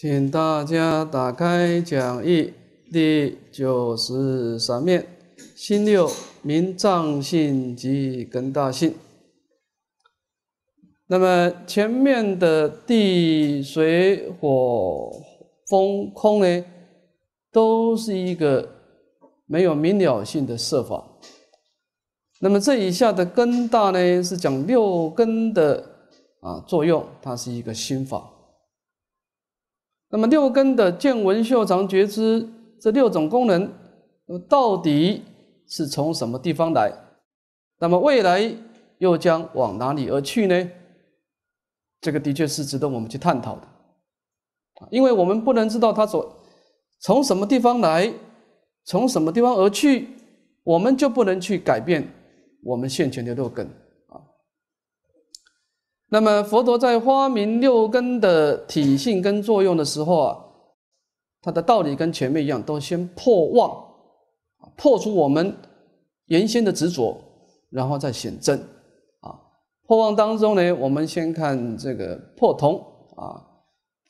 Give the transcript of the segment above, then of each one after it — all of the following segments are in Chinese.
请大家打开讲义第九十三面，心六名藏性及根大性。那么前面的地、水、火、风、空呢，都是一个没有明了性的设法。那么这以下的根大呢，是讲六根的啊作用，它是一个心法。那么六根的见闻嗅尝觉知这六种功能，那么到底是从什么地方来？那么未来又将往哪里而去呢？这个的确是值得我们去探讨的，因为我们不能知道它所从什么地方来，从什么地方而去，我们就不能去改变我们现前的六根。那么佛陀在发明六根的体性跟作用的时候啊，它的道理跟前面一样，都先破妄，破除我们原先的执着，然后再显真。啊，破妄当中呢，我们先看这个破同啊，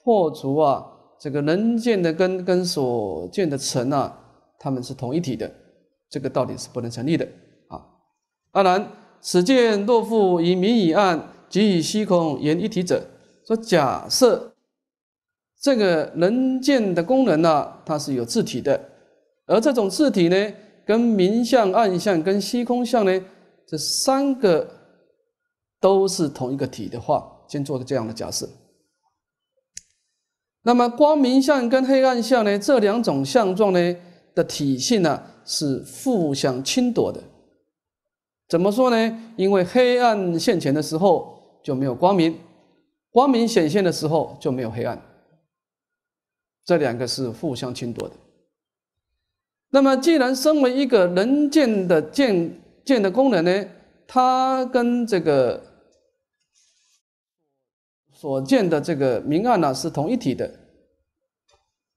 破除啊这个能见的根跟所见的尘啊，他们是同一体的，这个道理是不能成立的啊。当然，此见若复以明以暗。即以虚空言一体者，说假设这个能见的功能呢，它是有自体的，而这种自体呢，跟明相、暗相、跟虚空相呢，这三个都是同一个体的话，先做个这样的假设。那么光明相跟黑暗相呢，这两种相状呢的体性呢，是互相侵夺的。怎么说呢？因为黑暗现前的时候。就没有光明，光明显现的时候就没有黑暗，这两个是互相侵夺的。那么，既然身为一个人见的见见的功能呢，它跟这个所见的这个明暗呢是同一体的。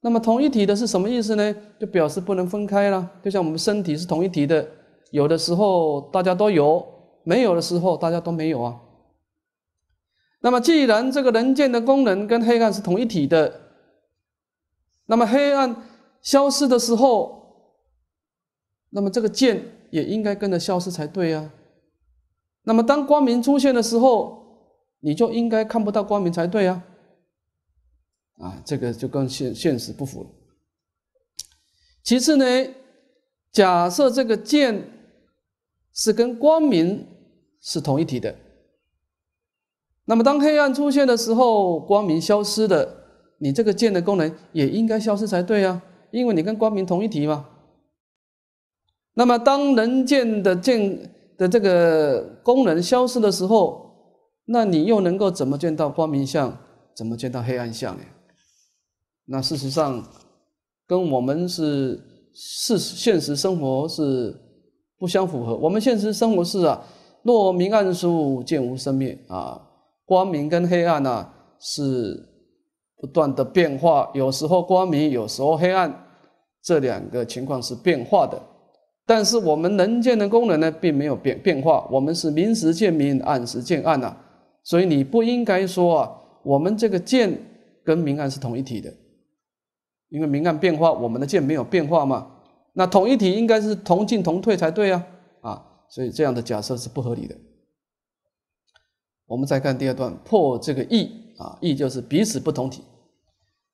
那么，同一体的是什么意思呢？就表示不能分开了。就像我们身体是同一体的，有的时候大家都有，没有的时候大家都没有啊。那么，既然这个能见的功能跟黑暗是同一体的，那么黑暗消失的时候，那么这个剑也应该跟着消失才对呀。那么，当光明出现的时候，你就应该看不到光明才对啊。啊，这个就跟现现实不符了。其次呢，假设这个剑是跟光明是同一体的。那么，当黑暗出现的时候，光明消失的，你这个剑的功能也应该消失才对啊，因为你跟光明同一体嘛。那么，当人见的见的这个功能消失的时候，那你又能够怎么见到光明相，怎么见到黑暗相呢？那事实上，跟我们是事实现实生活是不相符合。我们现实生活是啊，若明暗殊见无生灭啊。光明跟黑暗呢是不断的变化，有时候光明，有时候黑暗，这两个情况是变化的。但是我们能见的功能呢，并没有变变化，我们是明时见明，暗时见暗呐。所以你不应该说啊，我们这个见跟明暗是同一体的，因为明暗变化，我们的见没有变化嘛。那统一体应该是同进同退才对啊，啊，所以这样的假设是不合理的。我们再看第二段，破这个异啊，异就是彼此不同体。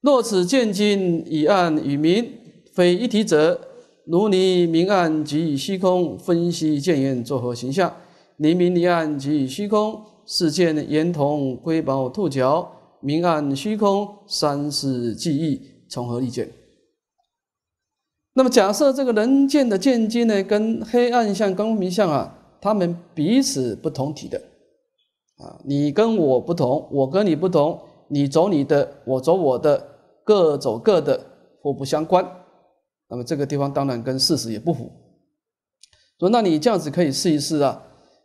若此见经以暗与明，非一体者，如你明暗及虚空，分析见言作何形象？离明离暗及虚空，视见言同，瑰宝兔角，明暗虚空三世记忆从何立见？那么假设这个人见的见境呢，跟黑暗相、光明相啊，他们彼此不同体的。啊，你跟我不同，我跟你不同，你走你的，我走我的，各走各的，互不相关。那么这个地方当然跟事实也不符。说，那你这样子可以试一试啊。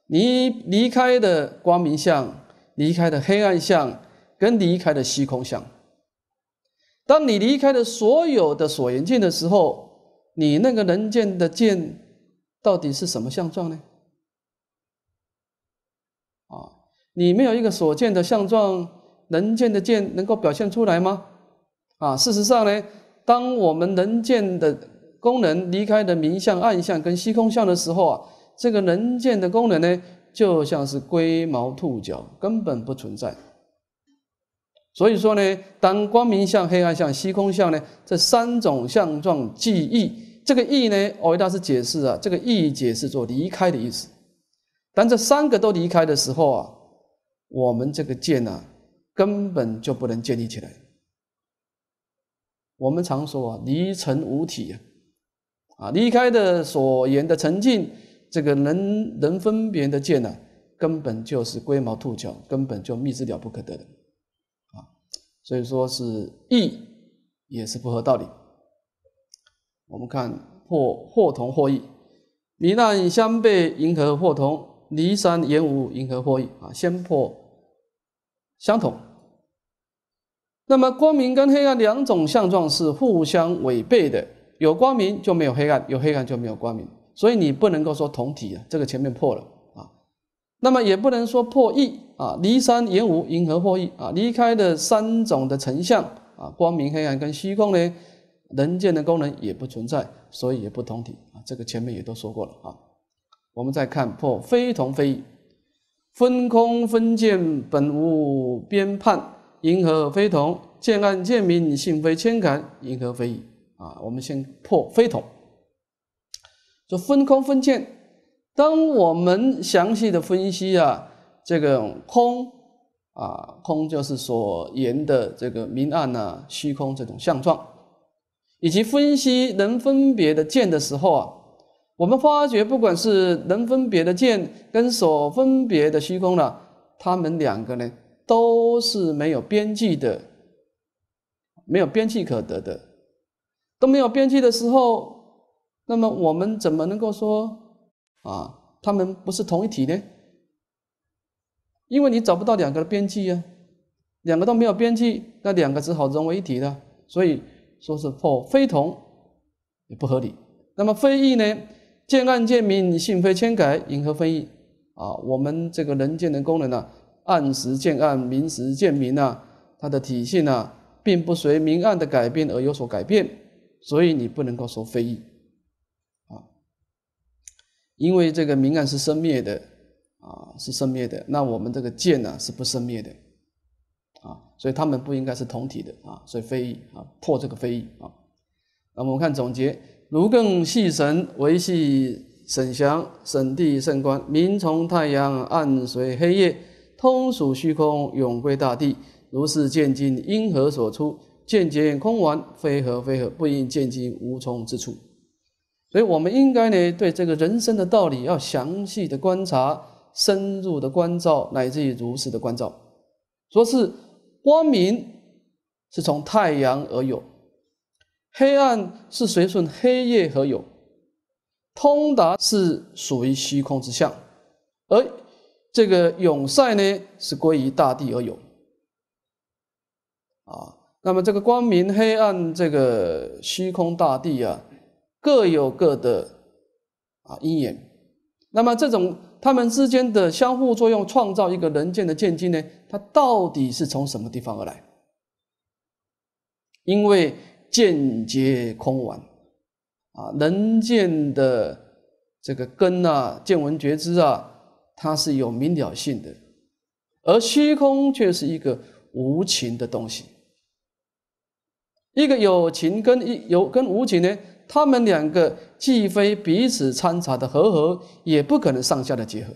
你离开的光明相，离开的黑暗相，跟离开的虚空相。当你离开了所有的所缘境的时候，你那个能见的见，到底是什么相状呢？啊？你没有一个所见的相状，能见的见能够表现出来吗？啊，事实上呢，当我们能见的功能离开的明相、暗相跟虚空相的时候啊，这个能见的功能呢，就像是龟毛兔角，根本不存在。所以说呢，当光明相、黑暗相、虚空相呢这三种相状记忆，这个意呢，我给大师解释啊，这个意解释做离开的意思。当这三个都离开的时候啊。我们这个界呢，根本就不能建立起来。我们常说啊，离尘无体啊，啊，离开的所言的沉静，这个能能分别的界呢，根本就是龟毛兔角，根本就密之了不可得的，啊，所以说是意，也是不合道理。我们看破或同或异，糜难相背，迎合或同；离山言无，银河或异。啊，先破。相同，那么光明跟黑暗两种相状是互相违背的，有光明就没有黑暗，有黑暗就没有光明，所以你不能够说同体啊，这个前面破了啊，那么也不能说破异啊，离山言无银河破异啊？离开的三种的成像啊，光明、黑暗跟虚空呢，能见的功能也不存在，所以也不同体啊，这个前面也都说过了啊，我们再看破非同非异。分空分见本无边判，因何非同？见暗见明性非牵感，因何非异？啊，我们先破非同。说分空分见，当我们详细的分析啊，这个空啊，空就是所言的这个明暗呐、虚空这种相状，以及分析能分别的见的时候啊。我们发觉，不管是能分别的见跟所分别的虚空了，他们两个呢，都是没有边际的，没有边际可得的，都没有边际的时候，那么我们怎么能够说啊，他们不是同一体呢？因为你找不到两个的边际啊，两个都没有边际，那两个只好融为一体了。所以说是否非同也不合理。那么非异呢？见暗见明，性非迁改，引何非议？啊，我们这个人见的功能呢，暗时见暗，明时见明呢，它的体现呢，并不随明暗的改变而有所改变，所以你不能够说非议，啊，因为这个明暗是生灭的，啊，是生灭的，那我们这个见呢是不生灭的，啊，所以他们不应该是同体的啊，所以非议啊，破这个非议啊，那我们看总结。如更系神，维系沈祥沈地圣观，明从太阳暗随黑夜，通属虚空永归大地。如是见经因何所出？见皆空完，非何非何，不应见经无从之处。所以，我们应该呢，对这个人生的道理要详细的观察、深入的关照，乃至于如是的关照。说是光明是从太阳而有。黑暗是随顺黑夜和有，通达是属于虚空之相，而这个永塞呢是归于大地而有。啊，那么这个光明、黑暗，这个虚空、大地啊，各有各的啊因缘。那么这种它们之间的相互作用，创造一个人间的境界呢？它到底是从什么地方而来？因为。见皆空完，啊，能见的这个根啊，见闻觉知啊，它是有明了性的，而虚空却是一个无情的东西。一个有情跟一有跟无情呢，他们两个既非彼此参杂的和合，也不可能上下的结合，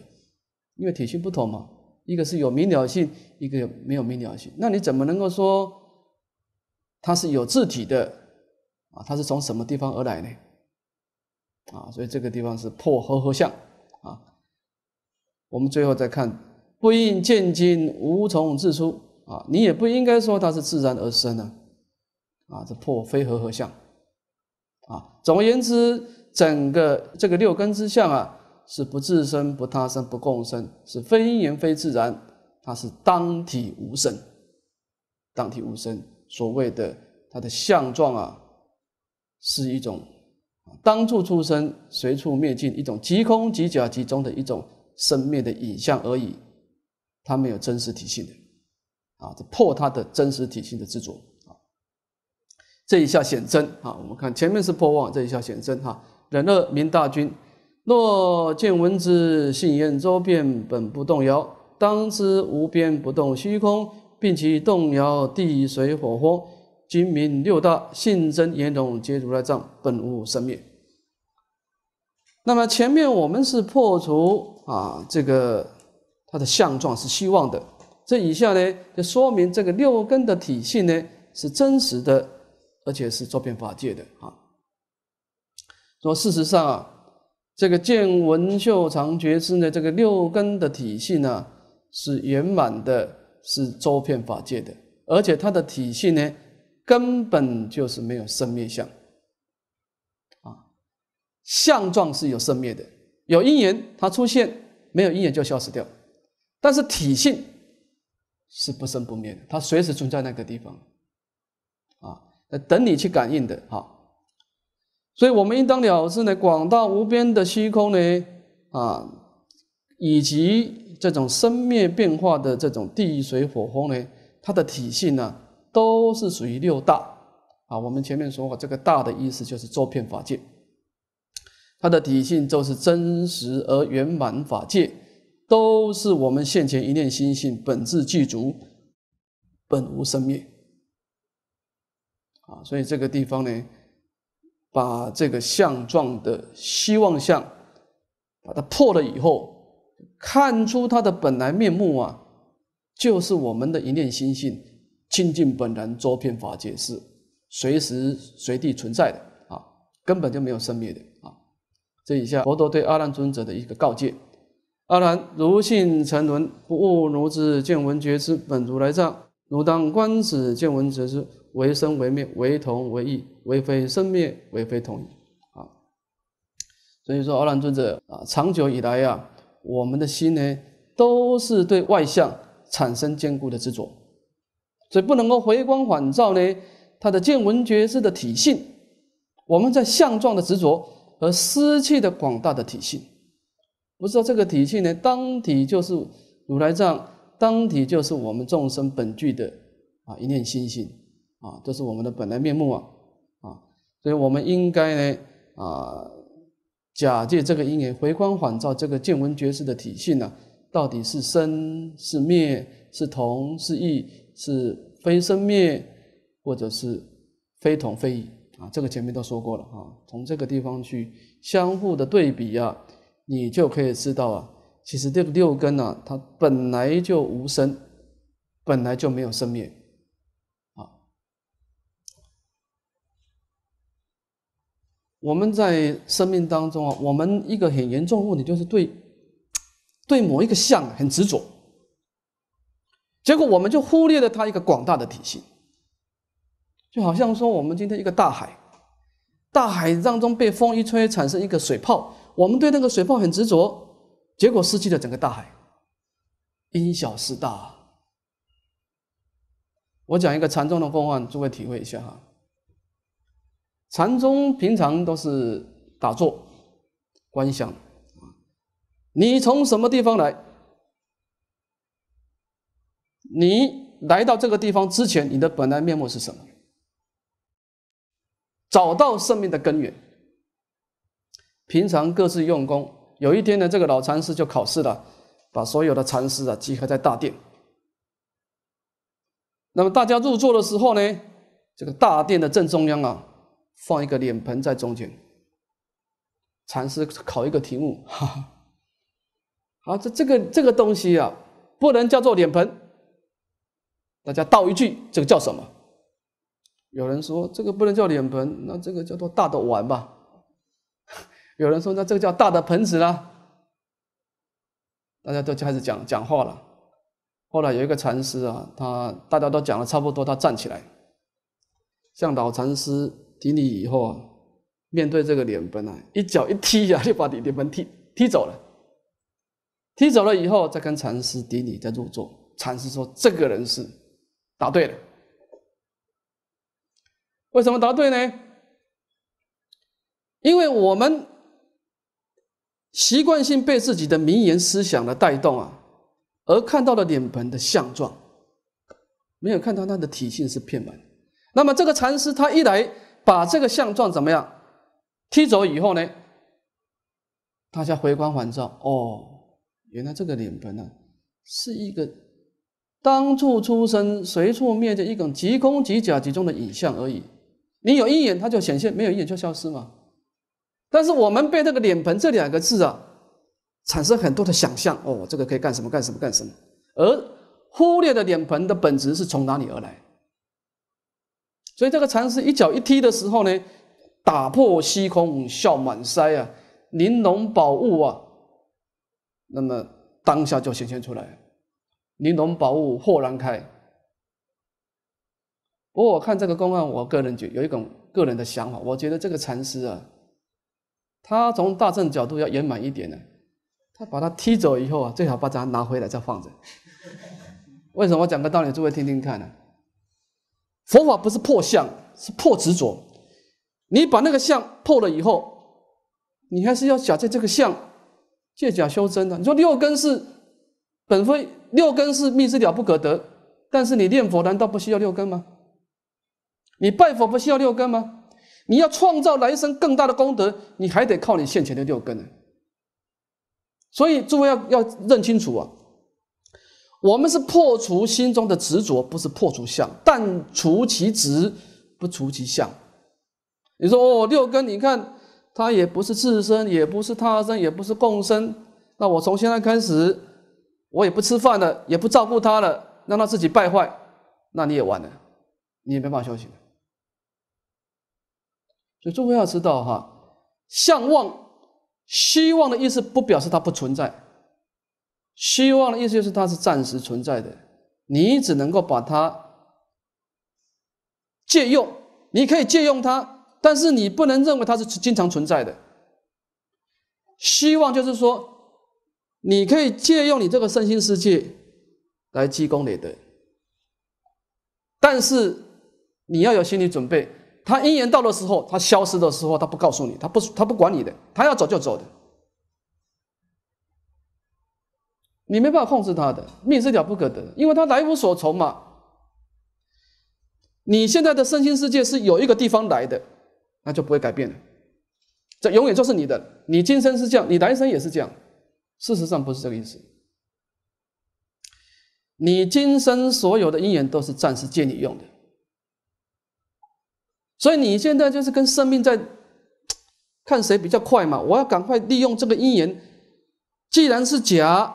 因为体系不同嘛。一个是有明了性，一个没有明了性，那你怎么能够说？它是有字体的啊，它是从什么地方而来呢？啊，所以这个地方是破合合相啊。我们最后再看不应见经无从自出啊，你也不应该说它是自然而生的啊，这破非合合相啊。总而言之，整个这个六根之相啊，是不自生、不他生、不共生，是非因缘、非自然，它是当体无生，当体无生。所谓的它的相状啊，是一种啊，当处出生，随处灭尽，一种即空即假即中的一种生灭的影像而已，它没有真实体性的啊，破它的真实体性的执着啊。这一下显真啊，我们看前面是破妄，这一下显真哈。忍恶明大君。若见闻之信眼周遍本不动摇，当知无边不动虚空。并其动摇地水火风，精民六大性真言统，皆如来藏本无生灭。那么前面我们是破除啊，这个它的相状是希望的。这以下呢，就说明这个六根的体系呢是真实的，而且是周遍法界的啊。说事实上啊，这个见闻嗅尝觉知呢，这个六根的体系呢是圆满的。是周遍法界的，而且它的体系呢，根本就是没有生灭相，啊，相状是有生灭的，有因缘它出现，没有因缘就消失掉，但是体性是不生不灭的，它随时存在那个地方，啊，等你去感应的，哈。所以我们应当了知呢，广大无边的虚空呢，啊，以及。这种生灭变化的这种地水火风呢，它的体系呢，都是属于六大啊。我们前面说过，这个大的意思就是周遍法界，它的体系就是真实而圆满法界，都是我们现前一念心性本质具足，本无生灭啊。所以这个地方呢，把这个相状的希望相，把它破了以后。看出他的本来面目啊，就是我们的一念心性，清净本然，周遍法界，是随时随地存在的啊，根本就没有生灭的啊。这以下，佛陀对阿难尊者的一个告诫：阿难，如性沉沦，不悟如知见闻觉知，本如来藏。汝当观此见闻觉知，为生为灭，为同为异，为非生灭，为非同异啊。所以说，阿难尊者啊，长久以来呀。我们的心呢，都是对外相产生坚固的执着，所以不能够回光返照呢。他的见闻觉知的体性，我们在相状的执着而失去的广大的体性。不知道这个体性呢，当体就是如来藏，当体就是我们众生本具的啊一念心性啊，这是我们的本来面目啊啊，所以我们应该呢啊。假借这个因缘回光返照，这个见闻觉知的体系呢，到底是生是灭是同是异是非生灭，或者是非同非异啊？这个前面都说过了啊，从这个地方去相互的对比啊，你就可以知道啊，其实这个六根呢，它本来就无生，本来就没有生灭。我们在生命当中啊，我们一个很严重的问题就是对，对某一个相很执着，结果我们就忽略了它一个广大的体系，就好像说我们今天一个大海，大海当中被风一吹产生一个水泡，我们对那个水泡很执着，结果失去了整个大海，因小失大。我讲一个惨重的方案，诸位体会一下哈。禅宗平常都是打坐、观想你从什么地方来？你来到这个地方之前，你的本来面目是什么？找到生命的根源。平常各自用功。有一天呢，这个老禅师就考试了，把所有的禅师啊集合在大殿。那么大家入座的时候呢，这个大殿的正中央啊。放一个脸盆在中间，禅师考一个题目，哈哈。啊，这这个这个东西啊，不能叫做脸盆，大家道一句，这个叫什么？有人说这个不能叫脸盆，那这个叫做大的碗吧？有人说那这个叫大的盆子啦？大家都开始讲讲话了。后来有一个禅师啊，他大家都讲了差不多，他站起来，向老禅师。顶礼以后啊，面对这个脸盆啊，一脚一踢呀，就把你脸盆踢踢走了。踢走了以后，再跟禅师顶礼，再入座。禅师说：“这个人是答对了。为什么答对呢？因为我们习惯性被自己的名言思想的带动啊，而看到了脸盆的相状，没有看到它的体性是片门。那么这个禅师他一来。”把这个相状怎么样踢走以后呢？大家回光返照，哦，原来这个脸盆啊，是一个当处出生、随处灭的一种即空即假即中的影像而已。你有一眼它就显现，没有一眼就消失嘛。但是我们被这个脸盆这两个字啊，产生很多的想象，哦，这个可以干什么干什么干什么，而忽略的脸盆的本质是从哪里而来？所以这个禅师一脚一踢的时候呢，打破虚空笑满腮啊，玲珑宝物啊，那么当下就显现出来，玲珑宝物豁然开。不过我看这个公案，我个人觉有一种个人的想法，我觉得这个禅师啊，他从大正角度要圆满一点呢，他把他踢走以后啊，最好把它拿回来再放着。为什么讲个道理，诸位听听看呢？佛法不是破相，是破执着。你把那个相破了以后，你还是要假借这个相借假修真的。你说六根是本非，六根是密之了不可得，但是你念佛难道不需要六根吗？你拜佛不需要六根吗？你要创造来生更大的功德，你还得靠你现前的六根呢。所以，诸位要要认清楚啊！我们是破除心中的执着，不是破除相，但除其执，不除其相。你说哦，六根，你看，他也不是自身，也不是他身，也不是共生。那我从现在开始，我也不吃饭了，也不照顾他了，让他自己败坏，那你也完了，你也没办法修行了。所以，诸位要知道哈，相望、希望的意思，不表示它不存在。希望的意思就是它是暂时存在的，你只能够把它借用，你可以借用它，但是你不能认为它是经常存在的。希望就是说，你可以借用你这个身心世界来积功累德，但是你要有心理准备，它因缘到的时候，它消失的时候，它不告诉你，他不他不管你的，他要走就走的。你没办法控制它的命是条不可得，因为它来无所从嘛。你现在的身心世界是有一个地方来的，那就不会改变了，这永远就是你的。你今生是这样，你来生也是这样。事实上不是这个意思，你今生所有的因缘都是暂时借你用的，所以你现在就是跟生命在看谁比较快嘛。我要赶快利用这个因缘，既然是假。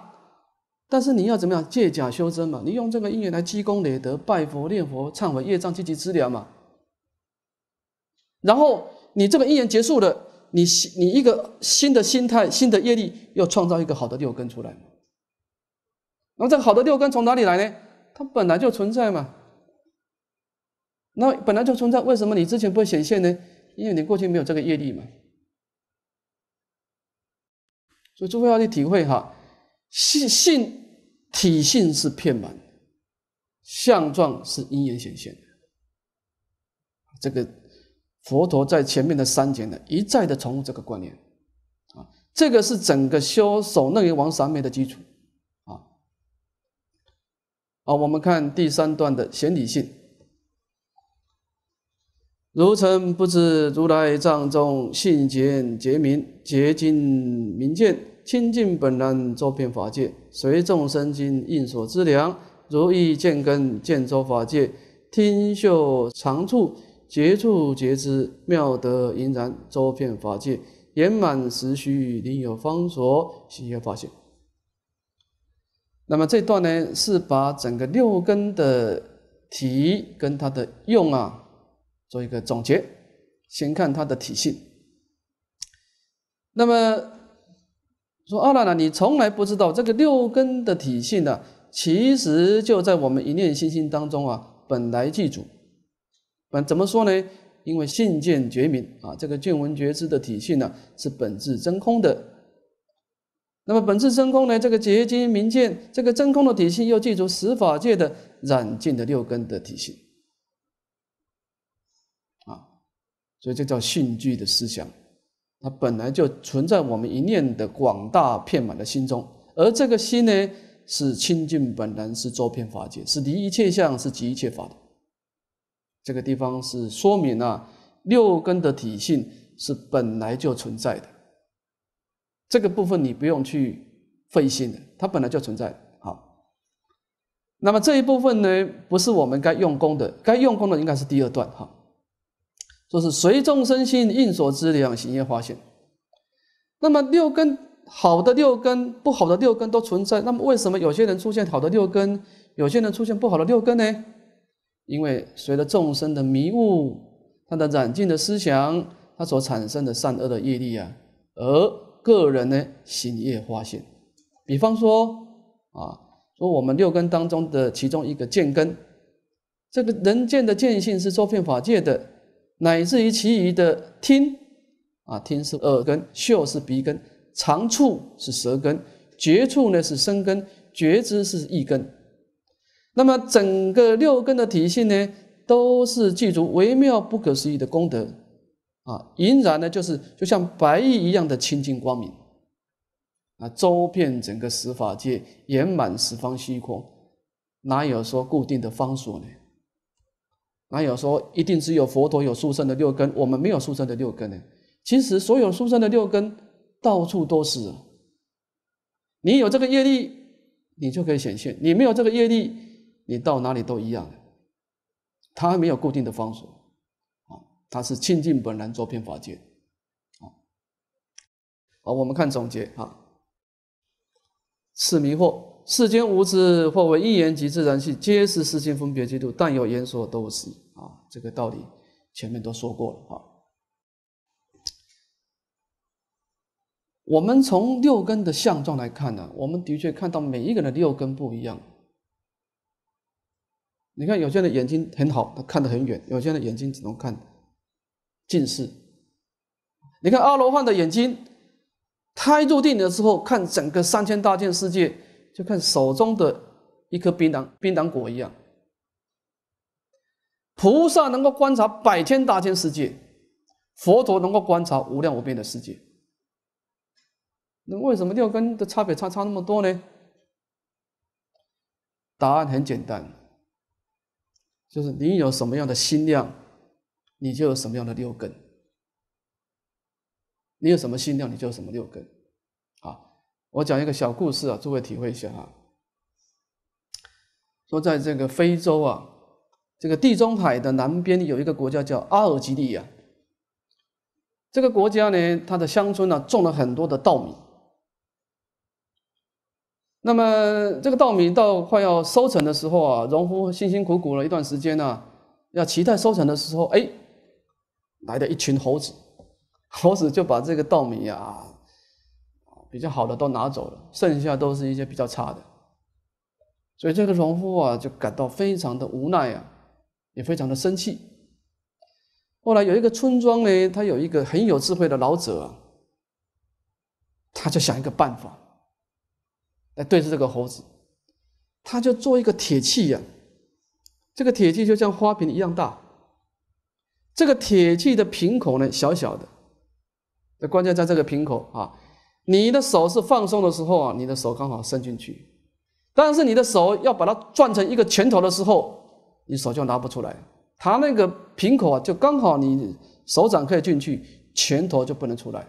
但是你要怎么样借假修真嘛？你用这个因缘来积功累德、拜佛、念佛、忏悔业障、积极治疗嘛。然后你这个姻缘结束了，你你一个新的心态、新的业力，又创造一个好的六根出来。那这个好的六根从哪里来呢？它本来就存在嘛。那本来就存在，为什么你之前不会显现呢？因为你过去没有这个业力嘛。所以诸位要去体会哈，信信。体性是片满的，相状是因缘显现的。这个佛陀在前面的三节呢，一再的重复这个观念，啊，这个是整个修守楞严王三昧的基础，啊，好，我们看第三段的显理性，如臣不知如来藏中性觉洁明觉精明见。清净本然，周遍法界；随众生心，应所知量，如意见根，见周法界。听嗅长处，觉处觉知，妙德盈然，周遍法界。圆满时虚，灵有方所，喜悦法界。那么这段呢，是把整个六根的体跟它的用啊做一个总结。先看它的体性，那么。说阿难呢，你从来不知道这个六根的体性呢，其实就在我们一念心心当中啊，本来具足。本怎么说呢？因为信见觉明啊，这个见闻觉知的体性呢，是本质真空的。那么本质真空呢，这个结晶明见，这个真空的体性又记住十法界的染净的六根的体性啊，所以这叫信具的思想。它本来就存在我们一念的广大遍满的心中，而这个心呢，是清净本然，是周遍法界，是离一切相，是即一切法的。这个地方是说明了六根的体性是本来就存在的。这个部分你不用去费心的，它本来就存在好，那么这一部分呢，不是我们该用功的，该用功的应该是第二段哈。就是随众生心应所知，量行业化现。那么六根好的六根、不好的六根都存在。那么为什么有些人出现好的六根，有些人出现不好的六根呢？因为随着众生的迷悟，他的染净的思想，他所产生的善恶的业力啊，而个人呢，行业化现。比方说啊，说我们六根当中的其中一个见根，这个人见的见性是受遍法界的。乃至于其余的听啊，听是耳根；嗅是鼻根；长触是舌根；觉触呢是身根；觉知是意根。那么整个六根的体系呢，都是具足微妙不可思议的功德啊！引然呢，就是就像白玉一样的清净光明啊！周遍整个十法界，圆满十方虚空，哪有说固定的方所呢？哪有说一定只有佛陀有书生的六根？我们没有书生的六根呢。其实所有书生的六根到处都是。你有这个业力，你就可以显现；你没有这个业力，你到哪里都一样。它没有固定的方所，啊，它是清净本然作遍法界，啊。好，我们看总结啊。是迷惑世间无知，或为一言及自然性，皆是世间分别之度，但有言说，都是。这个道理前面都说过了啊。我们从六根的相状来看呢，我们的确看到每一个人的六根不一样。你看，有些人眼睛很好，他看得很远；有些人眼睛只能看近视。你看阿罗汉的眼睛，他入定的时候看整个三千大千世界，就看手中的一颗槟榔、槟榔果一样。菩萨能够观察百千大千世界，佛陀能够观察无量无边的世界。那为什么六根的差别差差那么多呢？答案很简单，就是你有什么样的心量，你就有什么样的六根。你有什么心量，你就有什么六根。啊，我讲一个小故事啊，诸位体会一下啊。说在这个非洲啊。这个地中海的南边有一个国家叫阿尔及利亚，这个国家呢，它的乡村呢种了很多的稻米。那么这个稻米到快要收成的时候啊，农夫辛辛苦苦了一段时间呢，要期待收成的时候，哎，来的一群猴子，猴子就把这个稻米呀，比较好的都拿走了，剩下都是一些比较差的，所以这个农夫啊就感到非常的无奈啊。也非常的生气。后来有一个村庄呢，他有一个很有智慧的老者，他就想一个办法来对付这个猴子。他就做一个铁器呀，这个铁器就像花瓶一样大，这个铁器的瓶口呢小小的，那关键在这个瓶口啊。你的手是放松的时候啊，你的手刚好伸进去；但是你的手要把它攥成一个拳头的时候。你手就拿不出来，它那个瓶口啊，就刚好你手掌可以进去，拳头就不能出来。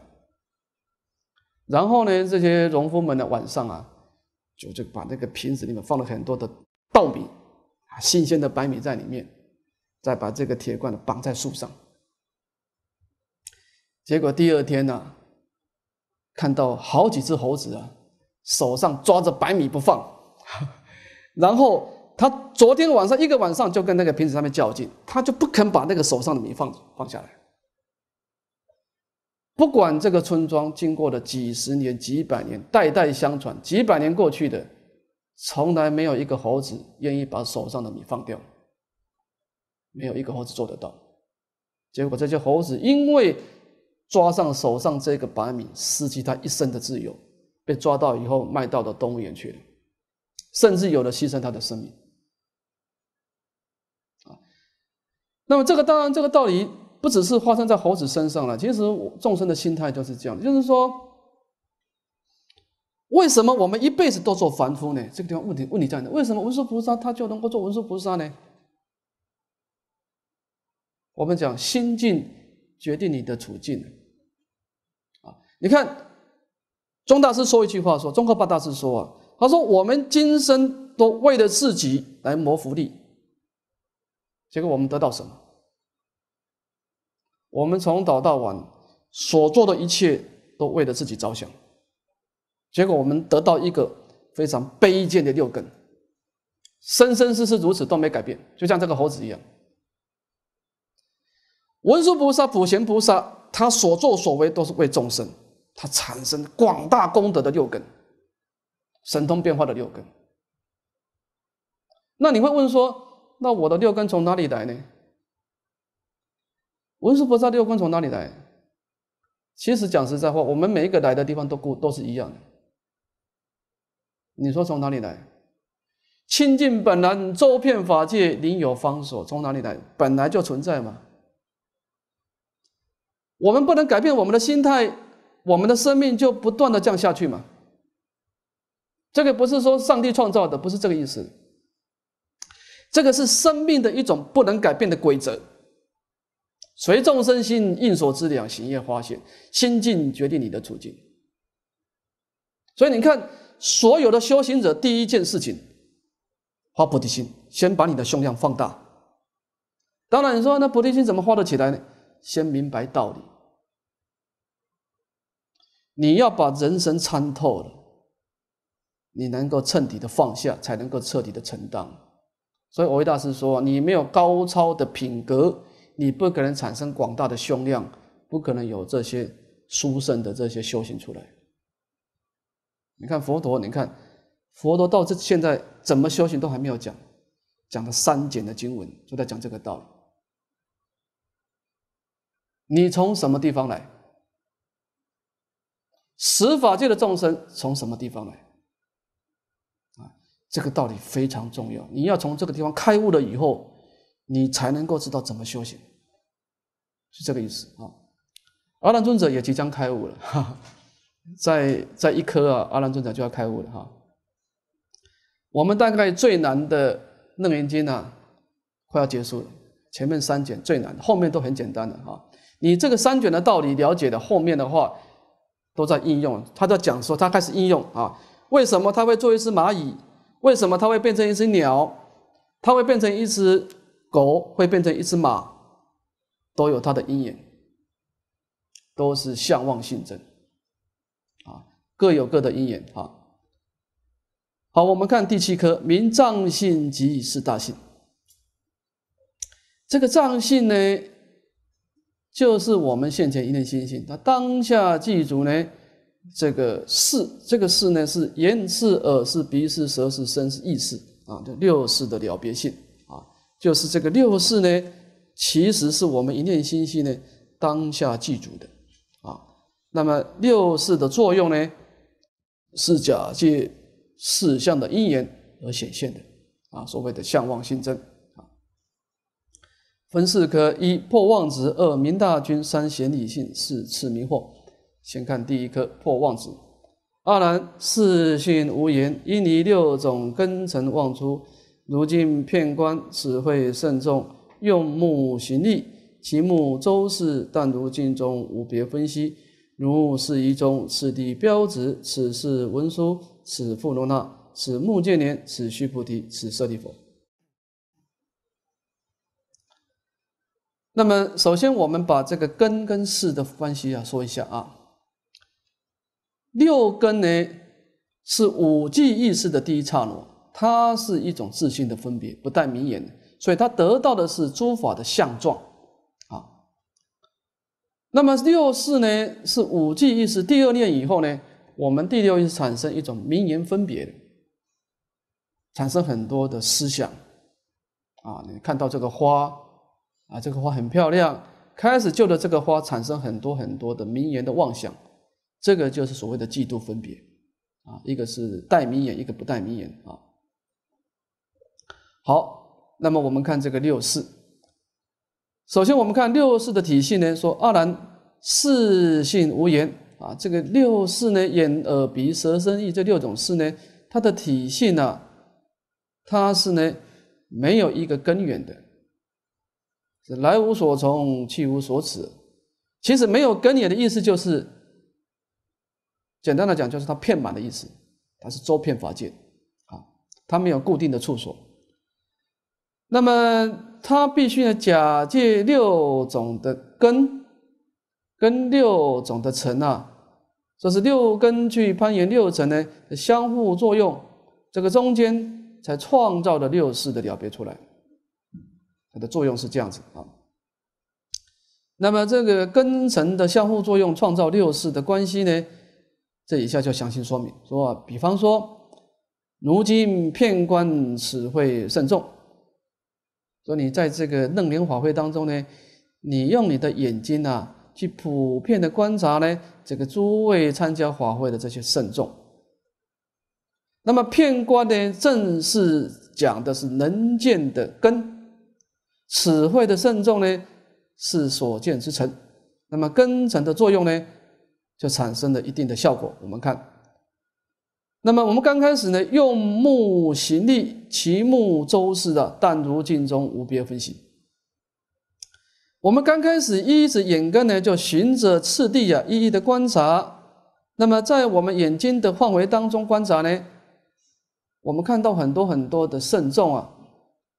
然后呢，这些农夫们呢，晚上啊，就就把那个瓶子里面放了很多的稻米啊，新鲜的白米在里面，再把这个铁罐绑在树上。结果第二天呢，看到好几只猴子啊，手上抓着白米不放，然后。他昨天晚上一个晚上就跟那个瓶子上面较劲，他就不肯把那个手上的米放放下来。不管这个村庄经过了几十年、几百年，代代相传，几百年过去的，从来没有一个猴子愿意把手上的米放掉，没有一个猴子做得到。结果这些猴子因为抓上手上这个白米，失去他一生的自由，被抓到以后卖到了动物园去了，甚至有的牺牲他的生命。那么这个当然，这个道理不只是发生在猴子身上了。其实众生的心态都是这样就是说，为什么我们一辈子都做凡夫呢？这个地方问题问题在哪？为什么文殊菩萨他就能够做文殊菩萨呢？我们讲心境决定你的处境。啊，你看，宗大师说一句话，说，钟和八大师说啊，他说我们今生都为了自己来谋福利。结果我们得到什么？我们从早到晚所做的一切都为了自己着想，结果我们得到一个非常卑贱的六根，生生世世如此都没改变，就像这个猴子一样。文殊菩萨、普贤菩萨，他所作所为都是为众生，他产生广大功德的六根，神通变化的六根。那你会问说？那我的六根从哪里来呢？文殊菩萨六根从哪里来？其实讲实在话，我们每一个来的地方都都是一样的。你说从哪里来？清净本来，周遍法界，灵有方所，从哪里来？本来就存在嘛。我们不能改变我们的心态，我们的生命就不断的降下去嘛。这个不是说上帝创造的，不是这个意思。这个是生命的一种不能改变的规则。随众生心，应所知量，行业花现。心境决定你的处境。所以你看，所有的修行者，第一件事情，发菩提心，先把你的胸量放大。当然，你说那菩提心怎么发得起来呢？先明白道理。你要把人生参透了，你能够彻底的放下，才能够彻底的承担。所以我一大师说，你没有高超的品格，你不可能产生广大的胸量，不可能有这些书胜的这些修行出来。你看佛陀，你看佛陀到这现在怎么修行都还没有讲，讲了三简的经文就在讲这个道理。你从什么地方来？十法界的众生从什么地方来？这个道理非常重要，你要从这个地方开悟了以后，你才能够知道怎么修行，是这个意思啊。阿兰尊者也即将开悟了，哈，在在一颗啊，阿兰尊者就要开悟了哈。我们大概最难的楞严经呢，快要结束了，前面三卷最难，后面都很简单的哈。你这个三卷的道理了解的，后面的话都在应用，他在讲说他开始应用啊，为什么他会做一只蚂蚁？为什么它会变成一只鸟？它会变成一只狗，会变成一只马，都有它的因缘，都是相望性征，啊，各有各的因缘啊。好，我们看第七颗明藏性即是大性，这个藏性呢，就是我们现前一念心性，它当下具足呢。这个四，这个四呢，是眼是耳是鼻是舌是身是意识啊，这六识的了别性啊，就是这个六识呢，其实是我们一念心息呢当下具足的啊。那么六识的作用呢，是假借四相的因缘而显现的啊，所谓的相望心真啊。分四科：一破妄执，二明大君，三显理性，四次迷惑。先看第一颗破妄子，阿难四性无言，因离六种根尘妄出。如今片观此会甚重，用目行力，其目周视，但如镜中无别分析。如是仪中，此地标志，此是文殊，此复罗那，此目见莲，此须菩提，此舍利佛。那么，首先我们把这个根跟势的关系啊说一下啊。六根呢是五俱意识的第一刹那，它是一种自性的分别，不带名言的，所以它得到的是诸法的相状啊。那么六识呢是五俱意识第二念以后呢，我们第六识产生一种名言分别，产生很多的思想啊。你看到这个花啊，这个花很漂亮，开始就对这个花产生很多很多的名言的妄想。这个就是所谓的“嫉妒分别”，啊，一个是带名言，一个不带名言啊。好，那么我们看这个六事。首先，我们看六事的体系呢，说二兰四性无言啊。这个六事呢，眼、耳、鼻、舌、身、意这六种事呢，它的体系呢，它是呢没有一个根源的，是来无所从，去无所止。其实没有根源的意思就是。简单的讲，就是它片满的意思，它是周片法界啊，它没有固定的处所。那么它必须呢假借六种的根，跟六种的尘啊，这是六根去攀岩六尘呢，相互作用，这个中间才创造的六世的了别出来，它的作用是这样子啊。那么这个根尘的相互作用，创造六世的关系呢？这以下就详细说明，说比方说，如今片观此会慎重，说你在这个楞严法会当中呢，你用你的眼睛啊，去普遍的观察呢，这个诸位参加法会的这些慎重。那么片观呢，正是讲的是能见的根，此会的慎重呢，是所见之成。那么根尘的作用呢？就产生了一定的效果。我们看，那么我们刚开始呢，用目行力，其目周视的，但如镜中无别分析。我们刚开始，一直眼根呢，就循着次第啊，一一的观察。那么在我们眼睛的范围当中观察呢，我们看到很多很多的慎重啊，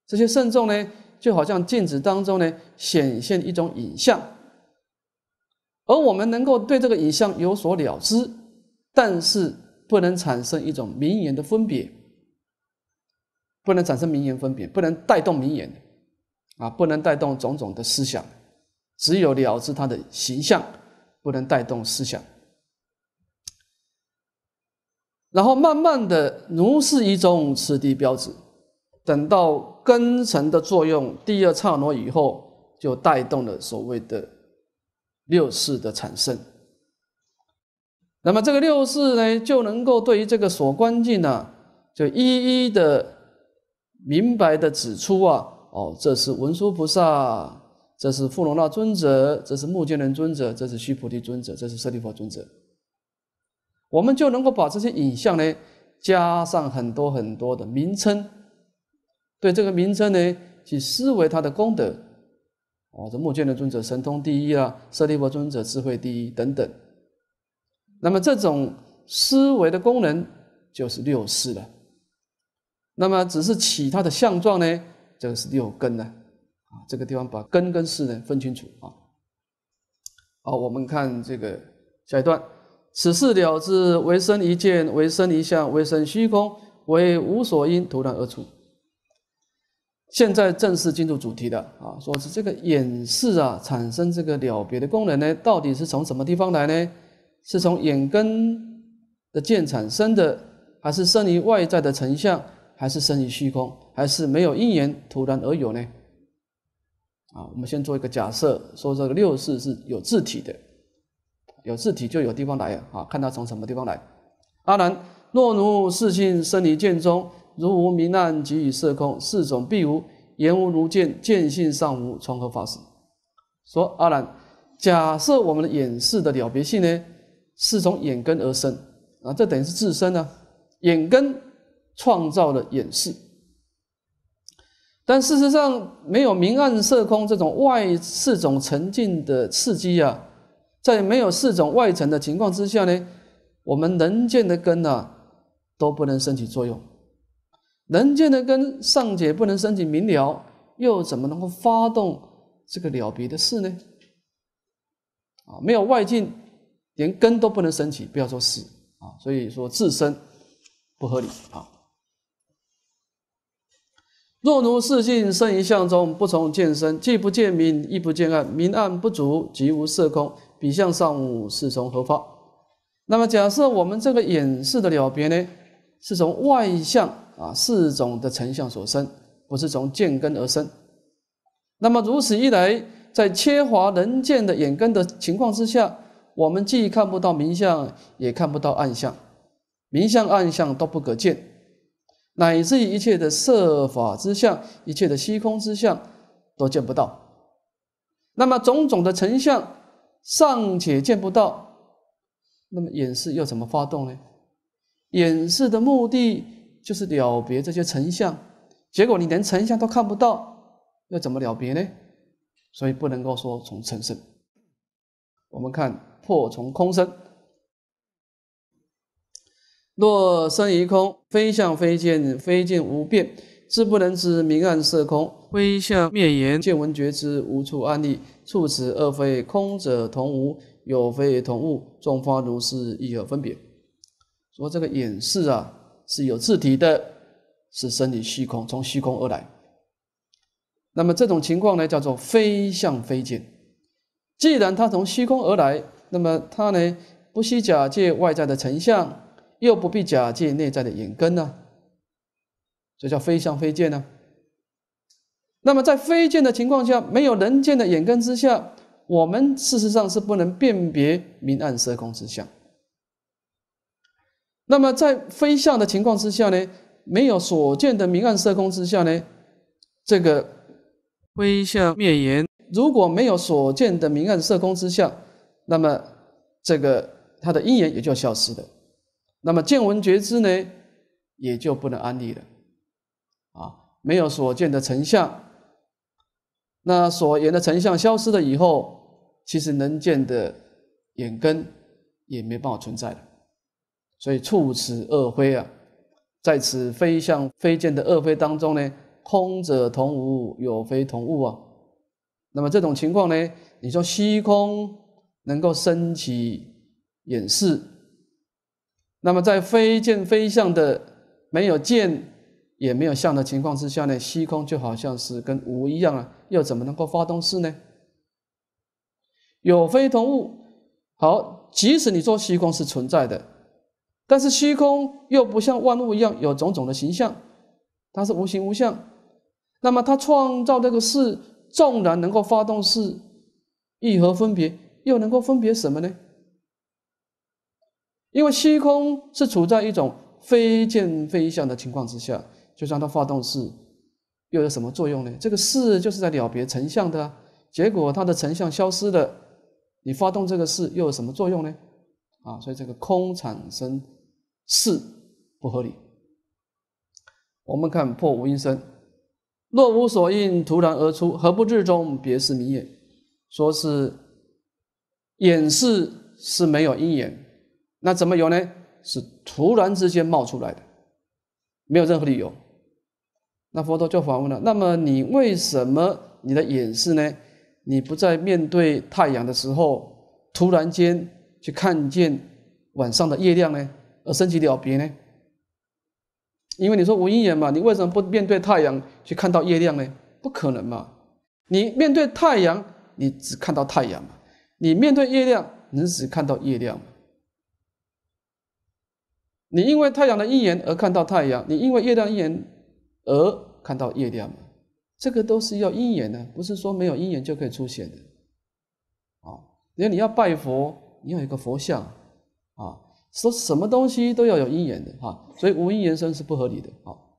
这些慎重呢，就好像镜子当中呢，显现一种影像。而我们能够对这个影像有所了知，但是不能产生一种名言的分别，不能产生名言分别，不能带动名言，啊，不能带动种种的思想，只有了知它的形象，不能带动思想。然后慢慢的如是一种此地标志，等到根尘的作用第二刹那以后，就带动了所谓的。六世的产生，那么这个六世呢，就能够对于这个所观境呢，就一一的明白的指出啊，哦，这是文殊菩萨，这是富罗那尊者，这是目犍连尊者，这是须菩提尊者，这是舍利弗尊者，我们就能够把这些影像呢，加上很多很多的名称，对这个名称呢去思维它的功德。啊，这目犍连尊者神通第一啊，舍利弗尊者智慧第一等等。那么这种思维的功能就是六识了。那么只是起它的相状呢，这个是六根呢。啊，这个地方把根跟识呢分清楚啊。好，我们看这个下一段：此事了之，为身一见，为身一相，为身虚空，为无所因，突然而出。现在正式进入主题的啊，说是这个眼示啊，产生这个了别的功能呢，到底是从什么地方来呢？是从眼根的见产生的，还是生于外在的成像，还是生于虚空，还是没有因缘徒然而有呢？啊，我们先做一个假设，说这个六识是有字体的，有字体就有地方来啊，看它从什么地方来。阿难，若如世性生于见中。如无明暗即与色空四种，必无言无如见见性，尚无从何发始。说阿难，假设我们的眼视的了别性呢，是从眼根而生啊？这等于是自身呢？眼根创造了眼视，但事实上没有明暗色空这种外四种沉静的刺激啊，在没有四种外层的情况之下呢，我们能见的根呢都不能升起作用。能见的根尚且不能升起明了，又怎么能够发动这个了别的事呢？啊，没有外境，连根都不能升起，不要说死啊。所以说自身不合理啊。若如四境生于相中，不从见生，既不见明，亦不见暗，明暗不足，即无色空，彼相尚无，是从何发？那么假设我们这个眼视的了别呢，是从外相。啊，四种的成相所生，不是从见根而生。那么如此一来，在切华能见的眼根的情况之下，我们既看不到明相，也看不到暗相，明相暗相都不可见，乃至于一切的色法之相、一切的虚空之相都见不到。那么种种的成相尚且见不到，那么眼示又怎么发动呢？眼示的目的。就是了别这些成像，结果你连成像都看不到，又怎么了别呢？所以不能够说从成圣。我们看破从空生，若生于空，非相非见，非见无变，自不能知明暗色空，非相灭言，见闻觉知无处安立，处此二非空者同无，有非同物，众方如是，亦有分别？说这个演示啊。是有字体的，是生理虚空，从虚空而来。那么这种情况呢，叫做非相非见。既然它从虚空而来，那么它呢，不需假借外在的成像，又不必假借内在的眼根呢，这叫非相非见呢。那么在非见的情况下，没有能见的眼根之下，我们事实上是不能辨别明暗色空之相。那么在非相的情况之下呢，没有所见的明暗色空之下呢，这个非相灭言，如果没有所见的明暗色空之下，那么这个它的因缘也就消失了。那么见闻觉知呢，也就不能安立了。啊，没有所见的成像，那所言的成像消失了以后，其实能见的眼根也没办法存在了。所以触此恶灰啊，在此非相非见的恶灰当中呢，空者同无，有非同物啊。那么这种情况呢，你说虚空能够升起眼视？那么在非见非相的没有见也没有相的情况之下呢，虚空就好像是跟无一样啊，又怎么能够发动事呢？有非同物，好，即使你说虚空是存在的。但是虚空又不像万物一样有种种的形象，它是无形无相。那么它创造这个事，纵然能够发动事，意和分别又能够分别什么呢？因为虚空是处在一种非见非相的情况之下，就算它发动事，又有什么作用呢？这个事就是在了别成像的结果，它的成像消失了，你发动这个事又有什么作用呢？啊，所以这个空产生。是不合理。我们看破无因生，若无所应，突然而出，何不日中？别是明眼，说是眼视是没有因缘，那怎么有呢？是突然之间冒出来的，没有任何理由。那佛陀就反问了：那么你为什么你的眼视呢？你不在面对太阳的时候，突然间去看见晚上的月亮呢？而升起了别呢？因为你说无因缘嘛，你为什么不面对太阳去看到月亮呢？不可能嘛！你面对太阳，你只看到太阳嘛；你面对月亮，你只看到月亮你因为太阳的因缘而看到太阳，你因为月亮因缘而看到月亮嘛？这个都是要因缘的，不是说没有因缘就可以出现的。啊，因为你要拜佛，你要一个佛像啊。说什么东西都要有因缘的哈，所以无因缘生是不合理的。好，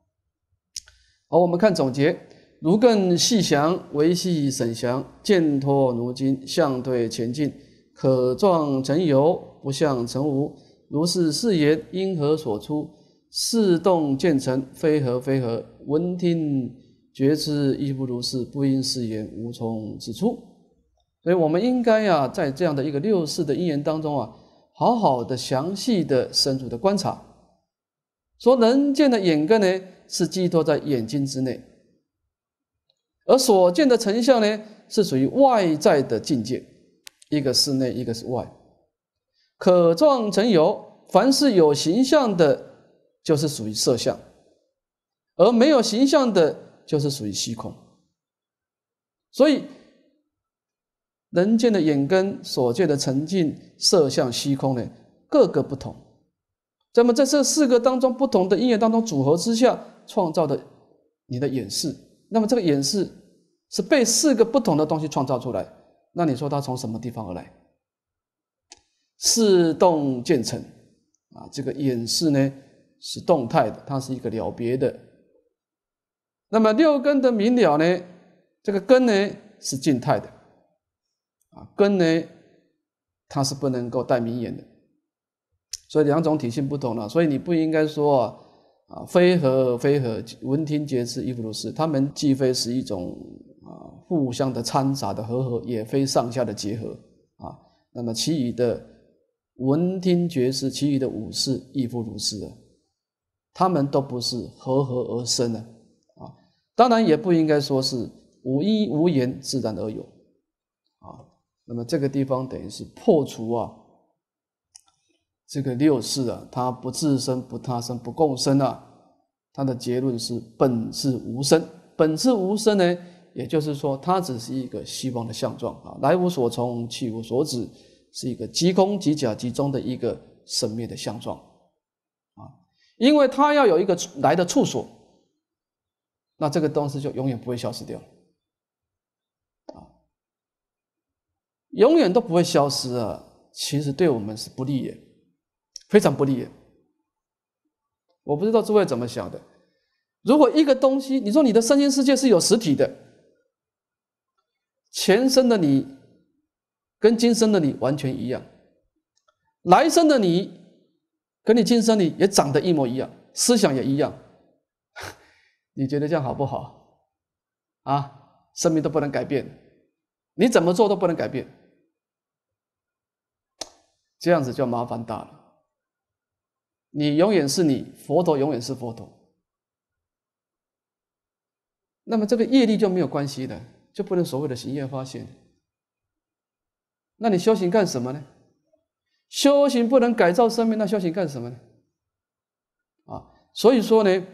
好，我们看总结：如更细详，唯系审详，见脱如金，相对前进，可状成有，不向成无。如是四言，因何所出？似动见成，非合非合。闻听觉知亦不如是，不因是言，无从指出。所以，我们应该啊，在这样的一个六世的因缘当中啊。好好的、详细的、深入的观察，说能见的眼根呢，是寄托在眼睛之内，而所见的成像呢，是属于外在的境界，一个是内，一个是外。可状成有，凡是有形象的，就是属于色相，而没有形象的，就是属于虚空。所以。人见的眼根所见的沉静色相虚空呢，各个不同。那么在这四个当中不同的因缘当中组合之下创造的你的眼示，那么这个眼示是被四个不同的东西创造出来，那你说它从什么地方而来？四动渐成啊，这个眼示呢是动态的，它是一个了别的。那么六根的明了呢，这个根呢是静态的。根呢，它是不能够带名言的，所以两种体性不同了。所以你不应该说啊，啊，非和非和，闻听觉是亦复如是。他们既非是一种啊互相的掺杂的和合，也非上下的结合啊。那么其余的闻听觉识，其余的五识亦复如是的，他们都不是和合而生的啊。当然也不应该说是无依无言自然而有啊。那么这个地方等于是破除啊，这个六世啊，它不自生、不他生、不共生啊，它的结论是本是无生。本是无生呢，也就是说它只是一个希望的相状啊，来无所从，去无所止，是一个即空即假即中的一个生灭的相状啊，因为它要有一个来的处所，那这个东西就永远不会消失掉了。永远都不会消失啊！其实对我们是不利的，非常不利的。我不知道诸位怎么想的。如果一个东西，你说你的身心世界是有实体的，前生的你跟今生的你完全一样，来生的你跟你今生你也长得一模一样，思想也一样。你觉得这样好不好？啊，生命都不能改变，你怎么做都不能改变。这样子就麻烦大了。你永远是你，佛陀永远是佛陀。那么这个业力就没有关系的，就不能所谓的行业发现。那你修行干什么呢？修行不能改造生命，那修行干什么呢？啊，所以说呢，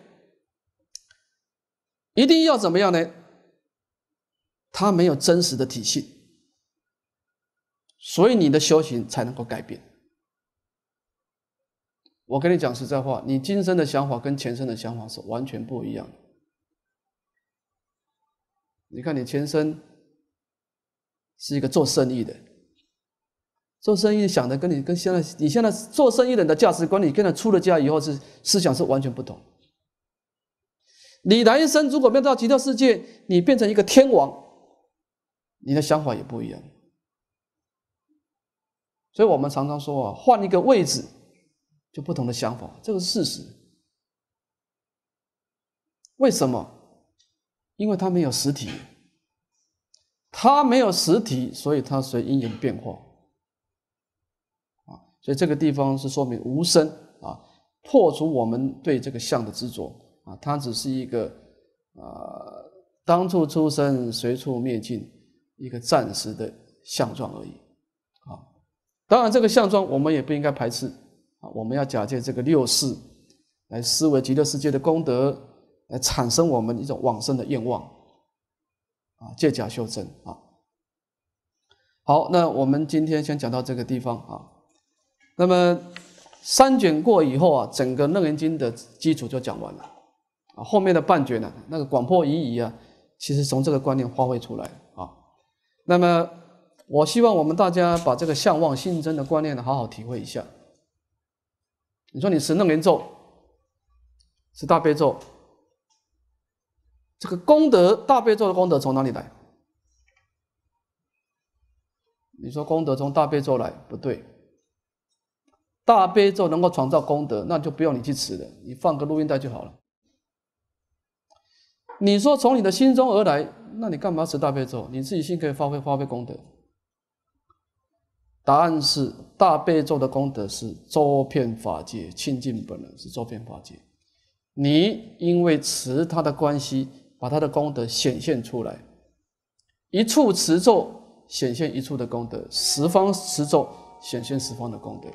一定要怎么样呢？他没有真实的体系。所以你的修行才能够改变。我跟你讲实在话，你今生的想法跟前生的想法是完全不一样的。你看，你前生是一个做生意的，做生意想的跟你跟现在你现在做生意人的价值观，你现在出了家以后是思想是完全不同。你来生如果没有到极乐世界，你变成一个天王，你的想法也不一样。所以我们常常说啊，换一个位置就不同的想法，这个是事实。为什么？因为它没有实体，它没有实体，所以它随因缘变化啊。所以这个地方是说明无声啊，破除我们对这个相的执着啊，它只是一个啊，当处出生，随处灭尽，一个暂时的相状而已。当然，这个相庄我们也不应该排斥啊，我们要假借这个六世来思维极乐世界的功德，来产生我们一种往生的愿望啊，借假修真啊。好，那我们今天先讲到这个地方啊。那么三卷过以后啊，整个楞严经的基础就讲完了啊。后面的半卷呢，那个广破疑疑啊，其实从这个观念发挥出来啊。那么，我希望我们大家把这个向望心真的观念呢好好体会一下。你说你持楞严咒，持大悲咒，这个功德大悲咒的功德从哪里来？你说功德从大悲咒来不对，大悲咒能够创造功德，那就不用你去持了，你放个录音带就好了。你说从你的心中而来，那你干嘛持大悲咒？你自己心可以发挥发挥功德。答案是大悲咒的功德是周遍法界清净本能，是周遍法界。你因为持它的关系，把它的功德显现出来，一处持咒显现一处的功德，十方持咒显现十方的功德。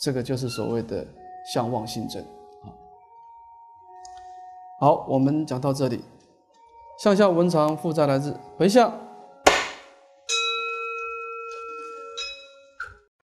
这个就是所谓的相望性证啊。好，我们讲到这里。向下文常负债来自回向。